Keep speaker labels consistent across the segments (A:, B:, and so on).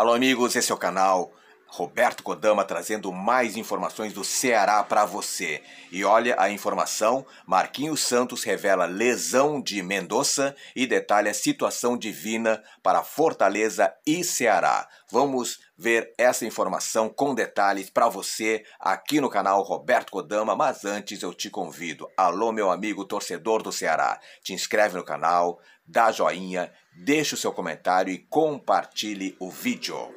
A: Alô, amigos, esse é o canal Roberto Kodama trazendo mais informações do Ceará para você. E olha a informação: Marquinhos Santos revela lesão de Mendonça e detalha situação divina para Fortaleza e Ceará. Vamos ver essa informação com detalhes para você aqui no canal Roberto Kodama, mas antes eu te convido, alô meu amigo torcedor do Ceará, te inscreve no canal, dá joinha, deixa o seu comentário e compartilhe o vídeo.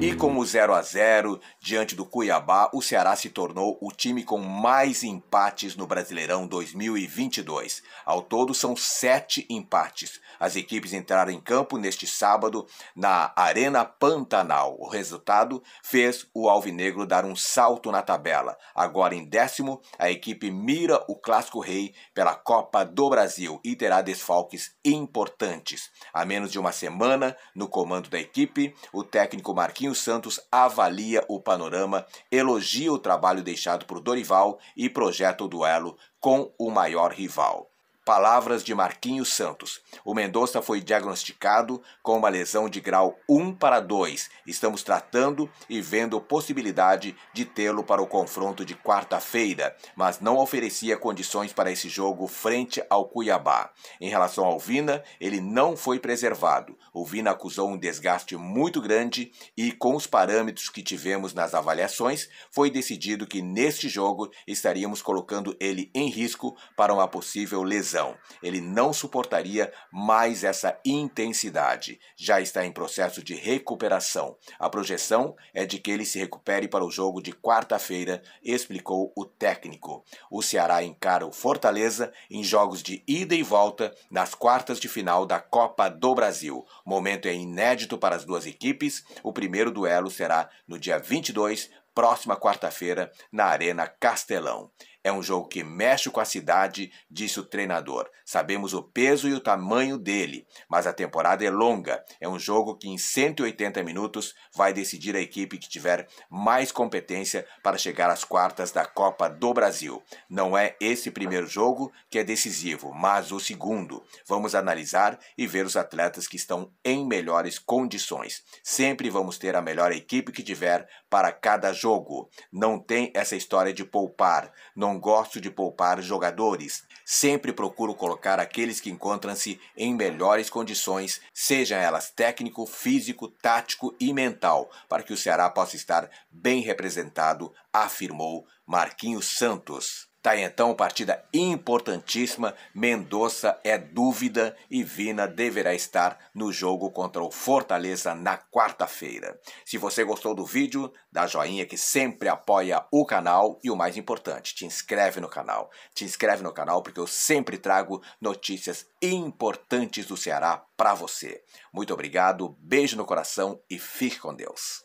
A: E com o 0 a 0 diante do Cuiabá, o Ceará se tornou o time com mais empates no Brasileirão 2022. Ao todo, são sete empates. As equipes entraram em campo neste sábado na Arena Pantanal. O resultado fez o Alvinegro dar um salto na tabela. Agora em décimo, a equipe mira o Clássico Rei pela Copa do Brasil e terá desfalques importantes. Há menos de uma semana, no comando da equipe, o técnico Marquinhos Marquinhos Santos avalia o panorama, elogia o trabalho deixado por Dorival e projeta o duelo com o maior rival. Palavras de Marquinhos Santos. O Mendonça foi diagnosticado com uma lesão de grau 1 para 2. Estamos tratando e vendo possibilidade de tê-lo para o confronto de quarta-feira, mas não oferecia condições para esse jogo frente ao Cuiabá. Em relação ao Vina, ele não foi preservado. O Vina acusou um desgaste muito grande e, com os parâmetros que tivemos nas avaliações, foi decidido que neste jogo estaríamos colocando ele em risco para uma possível lesão prisão. Ele não suportaria mais essa intensidade. Já está em processo de recuperação. A projeção é de que ele se recupere para o jogo de quarta-feira, explicou o técnico. O Ceará encara o Fortaleza em jogos de ida e volta nas quartas de final da Copa do Brasil. O momento é inédito para as duas equipes. O primeiro duelo será no dia 22, próxima quarta-feira, na Arena Castelão. É um jogo que mexe com a cidade, disse o treinador. Sabemos o peso e o tamanho dele, mas a temporada é longa. É um jogo que em 180 minutos vai decidir a equipe que tiver mais competência para chegar às quartas da Copa do Brasil. Não é esse primeiro jogo que é decisivo, mas o segundo. Vamos analisar e ver os atletas que estão em melhores condições. Sempre vamos ter a melhor equipe que tiver para cada jogo. Não tem essa história de poupar. Não não gosto de poupar jogadores. Sempre procuro colocar aqueles que encontram-se em melhores condições, sejam elas técnico, físico, tático e mental, para que o Ceará possa estar bem representado, afirmou Marquinhos Santos. Tá então partida importantíssima. Mendonça é dúvida e Vina deverá estar no jogo contra o Fortaleza na quarta-feira. Se você gostou do vídeo, dá joinha que sempre apoia o canal e o mais importante, te inscreve no canal. Te inscreve no canal porque eu sempre trago notícias importantes do Ceará para você. Muito obrigado, beijo no coração e fique com Deus.